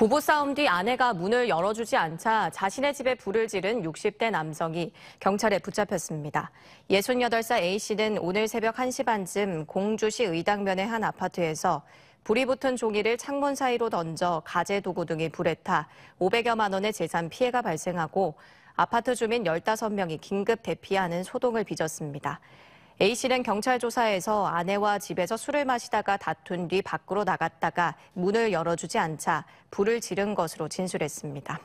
부부 싸움 뒤 아내가 문을 열어주지 않자 자신의 집에 불을 지른 60대 남성이 경찰에 붙잡혔습니다. 68살 A씨는 오늘 새벽 1시 반쯤 공주시 의당면의 한 아파트에서 불이 붙은 종이를 창문 사이로 던져 가재 도구 등이 불에 타 500여만 원의 재산 피해가 발생하고 아파트 주민 15명이 긴급 대피하는 소동을 빚었습니다. A씨는 경찰 조사에서 아내와 집에서 술을 마시다가 다툰 뒤 밖으로 나갔다가 문을 열어주지 않자 불을 지른 것으로 진술했습니다.